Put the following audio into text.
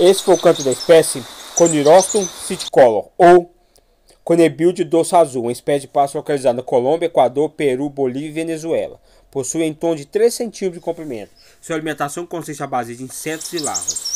Esse foi o canto da espécie Conirostum citicolor, ou de doce azul, uma espécie de pássaro localizada na Colômbia, Equador, Peru, Bolívia e Venezuela. Possui em torno de 3 centímetros de comprimento. Sua alimentação consiste à base de insetos e larvas.